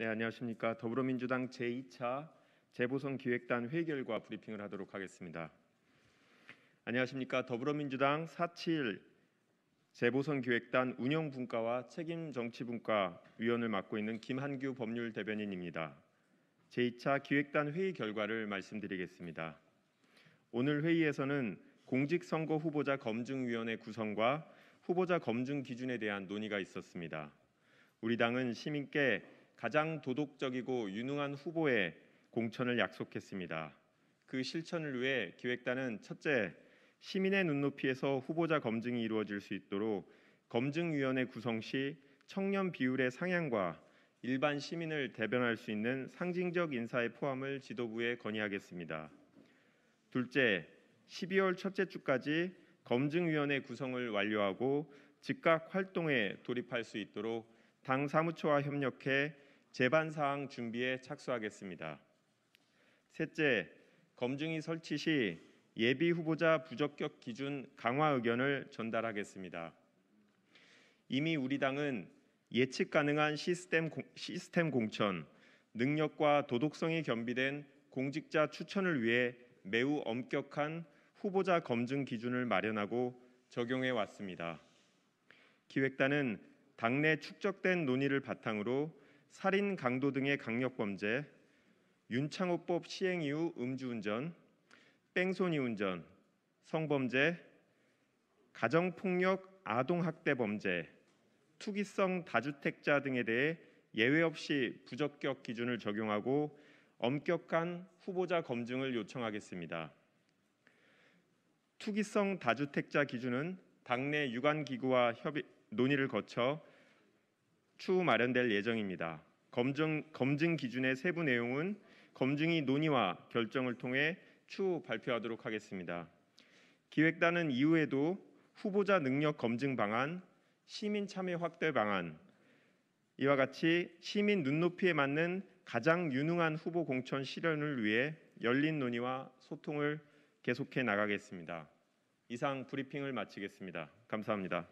네, 안녕하십니까. 더불어민주당 제2차 재보선 기획단 회결과 브리핑을 하도록 하겠습니다. 안녕하십니까. 더불어민주당 4.7 재보선 기획단 운영분과와 책임정치분과 위원을 맡고 있는 김한규 법률 대변인입니다. 제2차 기획단 회의 결과를 말씀드리겠습니다. 오늘 회의에서는 공직선거 후보자 검증위원회 구성과 후보자 검증 기준에 대한 논의가 있었습니다. 우리 당은 시민께 가장 도덕적이고 유능한 후보의 공천을 약속했습니다. 그 실천을 위해 기획단은 첫째, 시민의 눈높이에서 후보자 검증이 이루어질 수 있도록 검증위원회 구성 시 청년 비율의 상향과 일반 시민을 대변할 수 있는 상징적 인사의 포함을 지도부에 건의하겠습니다. 둘째, 12월 첫째 주까지 검증위원회 구성을 완료하고 즉각 활동에 돌입할 수 있도록 당 사무처와 협력해 재반 사항 준비에 착수하겠습니다. 셋째, 검증이 설치 시 예비 후보자 부적격 기준 강화 의견을 전달하겠습니다. 이미 우리 당은 예측 가능한 시스템, 공, 시스템 공천, 능력과 도덕성이 겸비된 공직자 추천을 위해 매우 엄격한 후보자 검증 기준을 마련하고 적용해 왔습니다. 기획단은 당내 축적된 논의를 바탕으로 살인 강도 등의 강력 범죄, 윤창호법 시행 이후 음주운전, 뺑소니 운전, 성범죄, 가정폭력 아동학대 범죄, 투기성 다주택자 등에 대해 예외 없이 부적격 기준을 적용하고 엄격한 후보자 검증을 요청하겠습니다. 투기성 다주택자 기준은 당내 유관기구와 협의, 논의를 거쳐 추후 마련될 예정입니다. 검증, 검증 기준의 세부 내용은 검증이 논의와 결정을 통해 추후 발표하도록 하겠습니다. 기획단은 이후에도 후보자 능력 검증 방안, 시민 참여 확대 방안 이와 같이 시민 눈높이에 맞는 가장 유능한 후보 공천 실현을 위해 열린 논의와 소통을 계속해 나가겠습니다. 이상 브리핑을 마치겠습니다. 감사합니다.